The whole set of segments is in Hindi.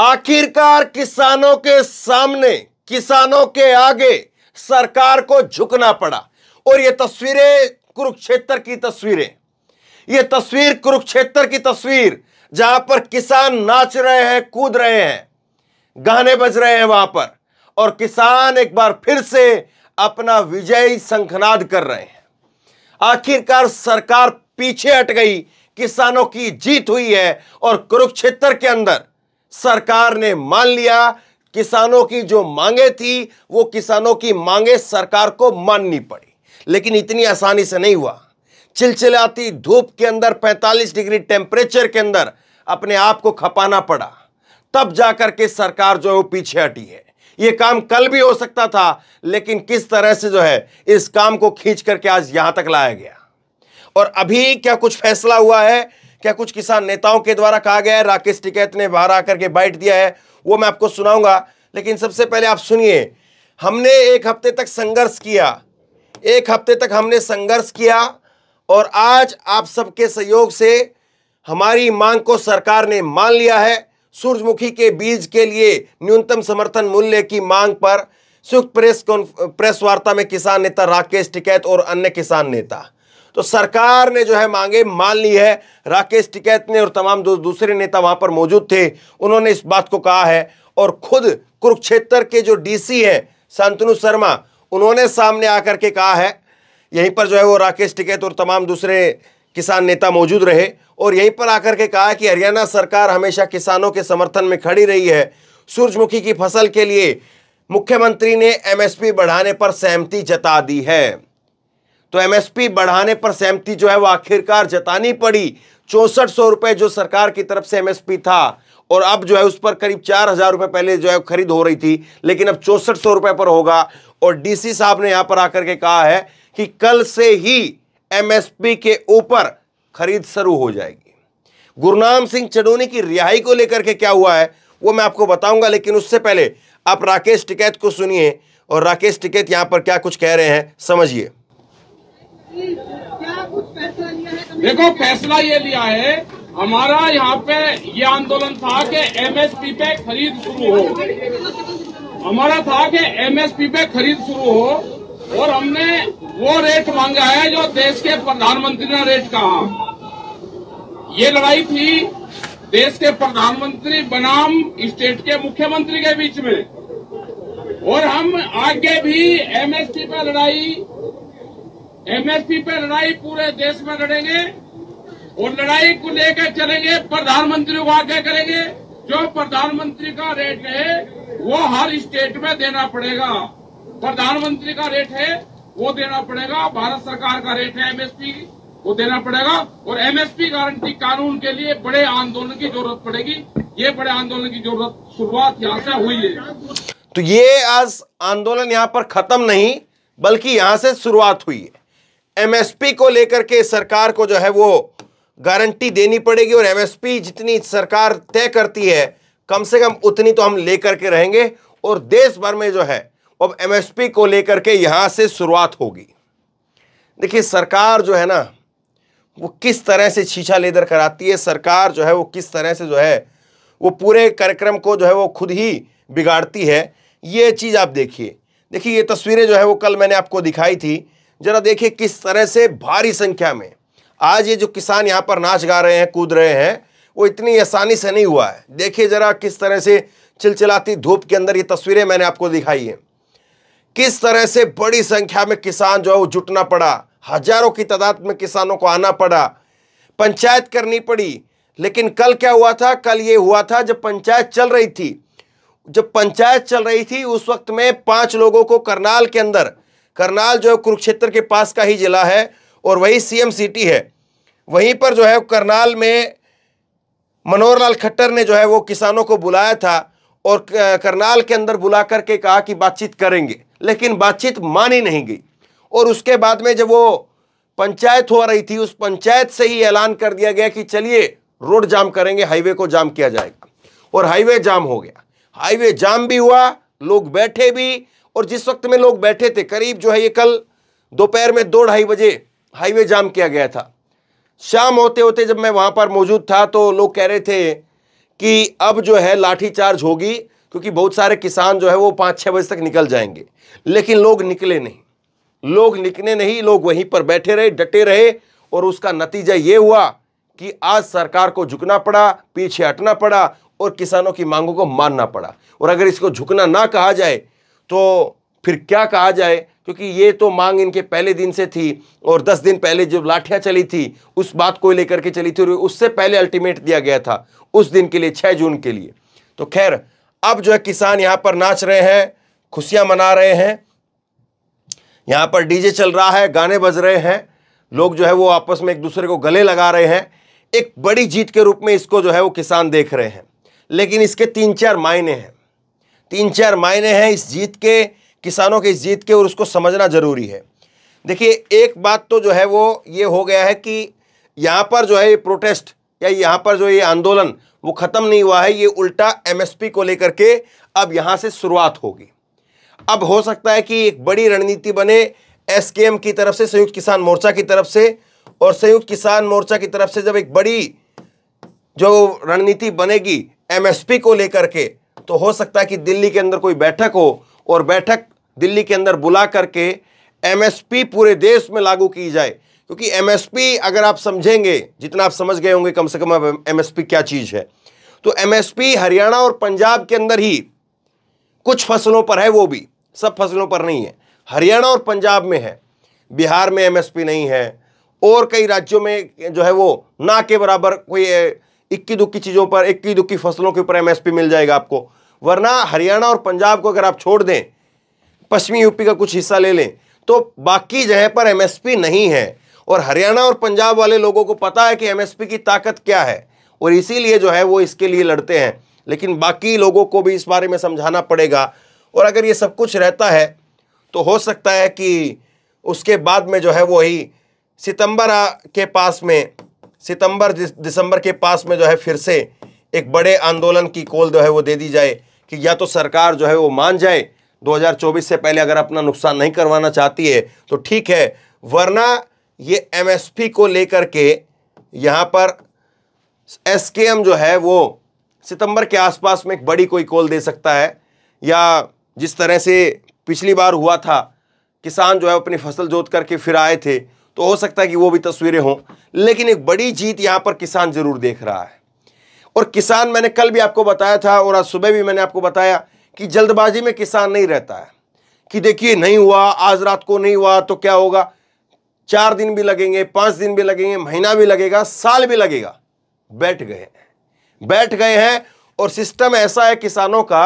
आखिरकार किसानों के सामने किसानों के आगे सरकार को झुकना पड़ा और ये तस्वीरें कुरुक्षेत्र की तस्वीरें ये तस्वीर कुरुक्षेत्र की तस्वीर जहां पर किसान नाच रहे हैं कूद रहे हैं गाने बज रहे हैं वहां पर और किसान एक बार फिर से अपना विजयी संखनाद कर रहे हैं आखिरकार सरकार पीछे हट गई किसानों की जीत हुई है और कुरुक्षेत्र के अंदर सरकार ने मान लिया किसानों की जो मांगे थी वो किसानों की मांगे सरकार को माननी पड़ी लेकिन इतनी आसानी से नहीं हुआ चिलचिलाती धूप के अंदर 45 डिग्री टेम्परेचर के अंदर अपने आप को खपाना पड़ा तब जाकर के सरकार जो है वो पीछे हटी है ये काम कल भी हो सकता था लेकिन किस तरह से जो है इस काम को खींच करके आज यहां तक लाया गया और अभी क्या कुछ फैसला हुआ है क्या कुछ किसान नेताओं के द्वारा कहा गया है राकेश टिकैत ने बाहर आकर के बाइट दिया है वो मैं आपको सुनाऊंगा लेकिन सबसे पहले आप सुनिए हमने एक हफ्ते तक संघर्ष किया एक हफ्ते तक हमने संघर्ष किया और आज आप सबके सहयोग से हमारी मांग को सरकार ने मान लिया है सूरजमुखी के बीज के लिए न्यूनतम समर्थन मूल्य की मांग पर संयुक्त प्रेस प्रेस वार्ता में किसान नेता राकेश टिकैत और अन्य किसान नेता तो सरकार ने जो है मांगे मान ली है राकेश टिकैत ने और तमाम दो दूसरे नेता वहां पर मौजूद थे उन्होंने इस बात को कहा है और खुद कुरुक्षेत्र के जो डीसी हैं शांतनु शर्मा उन्होंने सामने आकर के कहा है यहीं पर जो है वो राकेश टिकैत और तमाम दूसरे किसान नेता मौजूद रहे और यहीं पर आकर के कहा कि हरियाणा सरकार हमेशा किसानों के समर्थन में खड़ी रही है सूरजमुखी की फसल के लिए मुख्यमंत्री ने एमएसपी बढ़ाने पर सहमति जता दी है तो एमएसपी बढ़ाने पर सहमति जो है वो आखिरकार जतानी पड़ी चौसठ सौ रुपए जो सरकार की तरफ से एमएसपी था और अब जो है उस पर करीब चार हज़ार रुपए पहले जो है खरीद हो रही थी लेकिन अब चौसठ सौ रुपए पर होगा और डीसी साहब ने यहां पर आकर के कहा है कि कल से ही एमएसपी के ऊपर खरीद शुरू हो जाएगी गुरनाम सिंह चडोनी की रिहाई को लेकर के क्या हुआ है वो मैं आपको बताऊंगा लेकिन उससे पहले आप राकेश टिकैत को सुनिए और राकेश टिकैत यहां पर क्या कुछ कह रहे हैं समझिए देखो फैसला ये लिया है हमारा यहाँ पे ये आंदोलन था कि एमएसपी पे खरीद शुरू हो हमारा था कि एमएसपी पे खरीद शुरू हो और हमने वो रेट मांगा है जो देश के प्रधानमंत्री ने रेट कहा ये लड़ाई थी देश के प्रधानमंत्री बनाम स्टेट के मुख्यमंत्री के बीच में और हम आगे भी एमएसपी पे लड़ाई एमएसपी पे लड़ाई पूरे देश में लड़ेंगे और लड़ाई को लेकर चलेंगे प्रधानमंत्री को आगे करेंगे जो प्रधानमंत्री का रेट है वो हर स्टेट में देना पड़ेगा प्रधानमंत्री का रेट है वो देना पड़ेगा भारत सरकार का रेट है एमएसपी वो देना पड़ेगा और एमएसपी गारंटी कानून के लिए बड़े आंदोलन की जरूरत पड़ेगी ये बड़े आंदोलन की जरूरत शुरुआत यहाँ से हुई है तो ये आज आंदोलन यहाँ पर खत्म नहीं बल्कि यहाँ से शुरुआत हुई है एमएसपी को लेकर के सरकार को जो है वो गारंटी देनी पड़ेगी और एमएसपी जितनी सरकार तय करती है कम से कम उतनी तो हम लेकर के रहेंगे और देश भर में जो है अब एमएसपी को लेकर के यहाँ से शुरुआत होगी देखिए सरकार जो है ना वो किस तरह से छीछा लेदर कराती है सरकार जो है वो किस तरह से जो है वो पूरे कार्यक्रम को जो है वो खुद ही बिगाड़ती है ये चीज़ आप देखिए देखिए ये तस्वीरें जो है वो कल मैंने आपको दिखाई थी जरा देखिए किस तरह से भारी संख्या में आज ये जो किसान यहाँ पर नाच गा रहे हैं कूद रहे हैं वो इतनी आसानी से नहीं हुआ है देखिए ज़रा किस तरह से चिलचिलाती धूप के अंदर ये तस्वीरें मैंने आपको दिखाई है किस तरह से बड़ी संख्या में किसान जो है वो जुटना पड़ा हजारों की तादाद में किसानों को आना पड़ा पंचायत करनी पड़ी लेकिन कल क्या हुआ था कल ये हुआ था जब पंचायत चल रही थी जब पंचायत चल रही थी उस वक्त में पांच लोगों को करनाल के अंदर करनाल जो है कुरुक्षेत्र के पास का ही ज़िला है और वही सीएम सिटी है वहीं पर जो है करनाल में मनोहर लाल खट्टर ने जो है वो किसानों को बुलाया था और करनाल के अंदर बुला करके कहा कि बातचीत करेंगे लेकिन बातचीत मानी नहीं गई और उसके बाद में जब वो पंचायत हो रही थी उस पंचायत से ही ऐलान कर दिया गया कि चलिए रोड जाम करेंगे हाईवे को जाम किया जाएगा और हाईवे जाम हो गया हाईवे जाम भी हुआ लोग बैठे भी और जिस वक्त में लोग बैठे थे करीब जो है ये कल दोपहर में दो ढाई बजे हाईवे जाम किया गया था शाम होते होते जब मैं वहाँ पर मौजूद था तो लोग कह रहे थे कि अब जो है लाठीचार्ज होगी क्योंकि बहुत सारे किसान जो है वो पाँच छः बजे तक निकल जाएंगे लेकिन लोग निकले नहीं लोग निकले नहीं लोग वहीं पर बैठे रहे डटे रहे और उसका नतीजा ये हुआ कि आज सरकार को झुकना पड़ा पीछे हटना पड़ा और किसानों की मांगों को मानना पड़ा और अगर इसको झुकना ना कहा जाए तो फिर क्या कहा जाए क्योंकि ये तो मांग इनके पहले दिन से थी और दस दिन पहले जब लाठियां चली थी उस बात को लेकर के चली थी और उससे पहले अल्टीमेट दिया गया था उस दिन के लिए छः जून के लिए तो खैर अब जो है किसान यहाँ पर नाच रहे हैं खुशियाँ मना रहे हैं यहाँ पर डीजे चल रहा है गाने बज रहे हैं लोग जो है वो आपस में एक दूसरे को गले लगा रहे हैं एक बड़ी जीत के रूप में इसको जो है वो किसान देख रहे हैं लेकिन इसके तीन चार मायने हैं तीन चार मायने हैं इस जीत के किसानों की इस जीत के और उसको समझना ज़रूरी है देखिए एक बात तो जो है वो ये हो गया है कि यहाँ पर जो है ये प्रोटेस्ट या यहाँ पर जो ये आंदोलन वो ख़त्म नहीं हुआ है ये उल्टा एमएसपी को लेकर के अब यहाँ से शुरुआत होगी अब हो सकता है कि एक बड़ी रणनीति बने एसकेएम की तरफ से संयुक्त किसान मोर्चा की तरफ से और संयुक्त किसान मोर्चा की तरफ से जब एक बड़ी जो रणनीति बनेगी एमएसपी को लेकर के तो हो सकता है कि दिल्ली के अंदर कोई बैठक हो और बैठक दिल्ली के अंदर बुला करके एमएसपी पूरे देश में लागू की जाए क्योंकि एमएसपी अगर आप समझेंगे जितना आप समझ गए होंगे कम से कम एमएसपी क्या चीज़ है तो एमएसपी हरियाणा और पंजाब के अंदर ही कुछ फसलों पर है वो भी सब फसलों पर नहीं है हरियाणा और पंजाब में है बिहार में एमएसपी नहीं है और कई राज्यों में जो है वो ना के बराबर कोई इक्की दुक्की चीज़ों पर इक्की दुक्की फसलों के ऊपर एमएसपी मिल जाएगा आपको वरना हरियाणा और पंजाब को अगर आप छोड़ दें पश्चिमी यूपी का कुछ हिस्सा ले लें तो बाकी जगह पर एमएसपी नहीं है और हरियाणा और पंजाब वाले लोगों को पता है कि एमएसपी की ताकत क्या है और इसीलिए जो है वो इसके लिए लड़ते हैं लेकिन बाकी लोगों को भी इस बारे में समझाना पड़ेगा और अगर ये सब कुछ रहता है तो हो सकता है कि उसके बाद में जो है वही सितंबर के पास में सितंबर दिसंबर के पास में जो है फिर से एक बड़े आंदोलन की कोल जो है वो दे दी जाए कि या तो सरकार जो है वो मान जाए 2024 से पहले अगर अपना नुकसान नहीं करवाना चाहती है तो ठीक है वरना ये एमएसपी को लेकर के यहाँ पर एसकेएम जो है वो सितंबर के आसपास में एक बड़ी कोई कॉल दे सकता है या जिस तरह से पिछली बार हुआ था किसान जो है अपनी फसल जोत करके फिर आए थे तो हो सकता है कि वो भी तस्वीरें हों लेकिन एक बड़ी जीत यहां पर किसान ज़रूर देख रहा है और किसान मैंने कल भी आपको बताया था और आज सुबह भी मैंने आपको बताया कि जल्दबाजी में किसान नहीं रहता है कि देखिए नहीं हुआ आज रात को नहीं हुआ तो क्या होगा चार दिन भी लगेंगे पांच दिन भी लगेंगे महीना भी लगेगा साल भी लगेगा बैठ गए बैठ गए हैं और सिस्टम ऐसा है किसानों का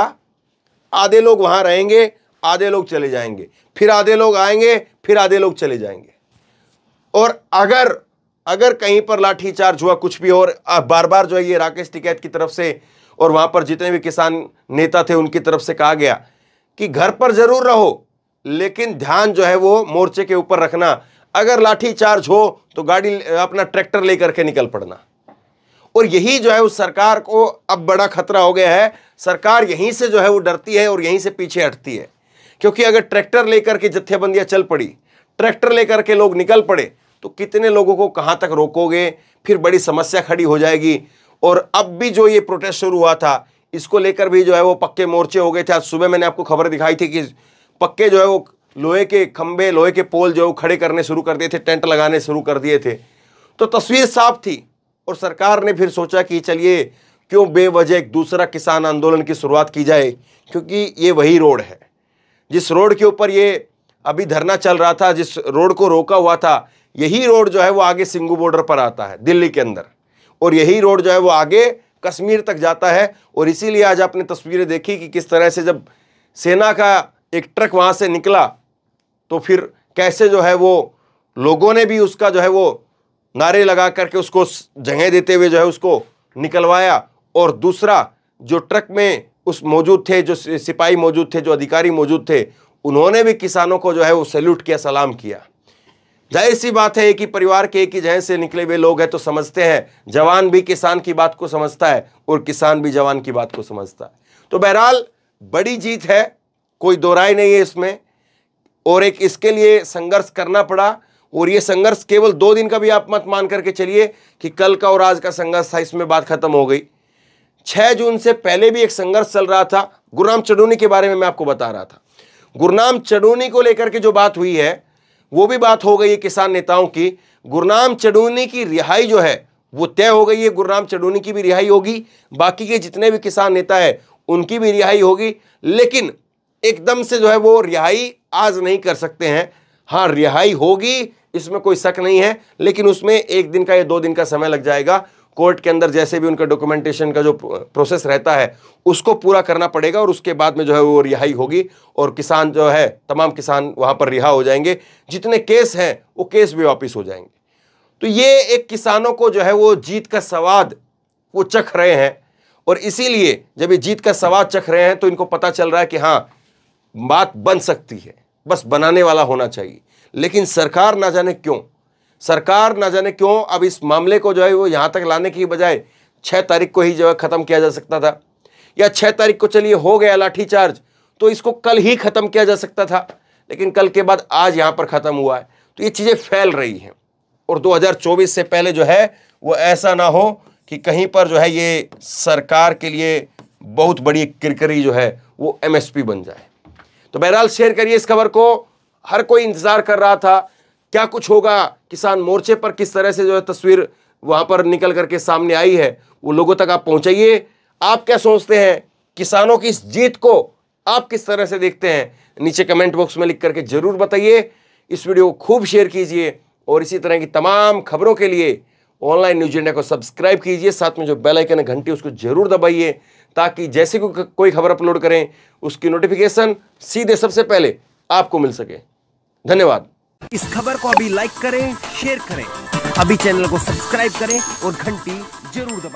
आधे लोग वहां रहेंगे आधे लोग चले जाएंगे फिर आधे लोग आएंगे फिर आधे लोग चले जाएंगे और अगर अगर कहीं पर लाठीचार्ज हुआ कुछ भी और बार बार जो है ये राकेश टिकैत की तरफ से और वहां पर जितने भी किसान नेता थे उनकी तरफ से कहा गया कि घर पर ज़रूर रहो लेकिन ध्यान जो है वो मोर्चे के ऊपर रखना अगर लाठीचार्ज हो तो गाड़ी अपना ट्रैक्टर लेकर के निकल पड़ना और यही जो है उस सरकार को अब बड़ा खतरा हो गया है सरकार यहीं से जो है वो डरती है और यहीं से पीछे हटती है क्योंकि अगर ट्रैक्टर लेकर के जत्थेबंदियाँ चल पड़ी ट्रैक्टर लेकर के लोग निकल पड़े तो कितने लोगों को कहाँ तक रोकोगे फिर बड़ी समस्या खड़ी हो जाएगी और अब भी जो ये प्रोटेस्ट शुरू हुआ था इसको लेकर भी जो है वो पक्के मोर्चे हो गए थे आज सुबह मैंने आपको खबर दिखाई थी कि पक्के जो है वो लोहे के खंभे लोहे के पोल जो है वो खड़े करने शुरू कर दिए थे टेंट लगाने शुरू कर दिए थे तो तस्वीर साफ थी और सरकार ने फिर सोचा कि चलिए क्यों बेवजह एक दूसरा किसान आंदोलन की शुरुआत की जाए क्योंकि ये वही रोड है जिस रोड के ऊपर ये अभी धरना चल रहा था जिस रोड को रोका हुआ था यही रोड जो है वो आगे सिंगू बॉर्डर पर आता है दिल्ली के अंदर और यही रोड जो है वो आगे कश्मीर तक जाता है और इसीलिए आज आपने तस्वीरें देखी कि किस तरह से जब सेना का एक ट्रक वहाँ से निकला तो फिर कैसे जो है वो लोगों ने भी उसका जो है वो नारे लगा करके उसको जगह देते हुए जो है उसको निकलवाया और दूसरा जो ट्रक में उस मौजूद थे जो सिपाही मौजूद थे जो अधिकारी मौजूद थे उन्होंने भी किसानों को जो है वो सैल्यूट किया सलाम किया जाहिर सी बात है एक ही परिवार के एक ही जहन से निकले हुए लोग हैं तो समझते हैं जवान भी किसान की बात को समझता है और किसान भी जवान की बात को समझता है तो बहरहाल बड़ी जीत है कोई दो राय नहीं है इसमें और एक इसके लिए संघर्ष करना पड़ा और ये संघर्ष केवल दो दिन का भी आप मत मान करके चलिए कि कल का और आज का संघर्ष था इसमें बात खत्म हो गई छह जून से पहले भी एक संघर्ष चल रहा था गुरुराम चडूनी के बारे में मैं आपको बता रहा था गुरुनाम चडूनी को लेकर के जो बात हुई है वो भी बात हो गई है किसान नेताओं की गुरनाम चडूनी की रिहाई जो है वो तय हो गई है गुरनाम चडूनी की भी रिहाई होगी बाकी के जितने भी किसान नेता है उनकी भी रिहाई होगी लेकिन एकदम से जो है वो रिहाई आज नहीं कर सकते हैं हाँ रिहाई होगी इसमें कोई शक नहीं है लेकिन उसमें एक दिन का या दो दिन का समय लग जाएगा कोर्ट के अंदर जैसे भी उनका डॉक्यूमेंटेशन का जो प्रोसेस रहता है उसको पूरा करना पड़ेगा और उसके बाद में जो है वो रिहाई होगी और किसान जो है तमाम किसान वहाँ पर रिहा हो जाएंगे जितने केस हैं वो केस भी वापस हो जाएंगे तो ये एक किसानों को जो है वो जीत का स्वाद वो चख रहे हैं और इसीलिए जब ये जीत का स्वाद चख रहे हैं तो इनको पता चल रहा है कि हाँ बात बन सकती है बस बनाने वाला होना चाहिए लेकिन सरकार ना जाने क्यों सरकार ना जाने क्यों अब इस मामले को जो है वो यहाँ तक लाने की बजाय छः तारीख को ही जो है ख़त्म किया जा सकता था या छः तारीख को चलिए हो गया लाठीचार्ज तो इसको कल ही ख़त्म किया जा सकता था लेकिन कल के बाद आज यहाँ पर ख़त्म हुआ है तो ये चीज़ें फैल रही हैं और 2024 से पहले जो है वो ऐसा ना हो कि कहीं पर जो है ये सरकार के लिए बहुत बड़ी किरकरी जो है वो एमएसपी बन जाए तो बहरहाल शेयर करिए इस खबर को हर कोई इंतज़ार कर रहा था क्या कुछ होगा किसान मोर्चे पर किस तरह से जो है तस्वीर वहाँ पर निकल करके सामने आई है वो लोगों तक आप पहुंचाइए आप क्या सोचते हैं किसानों की इस जीत को आप किस तरह से देखते हैं नीचे कमेंट बॉक्स में लिख करके ज़रूर बताइए इस वीडियो को खूब शेयर कीजिए और इसी तरह की तमाम खबरों के लिए ऑनलाइन न्यूज इंडिया को सब्सक्राइब कीजिए साथ में जो बेल आइकन है घंटी उसको जरूर दबाइए ताकि जैसे को कोई खबर अपलोड करें उसकी नोटिफिकेशन सीधे सबसे पहले आपको मिल सके धन्यवाद इस खबर को अभी लाइक करें शेयर करें अभी चैनल को सब्सक्राइब करें और घंटी जरूर दबाएं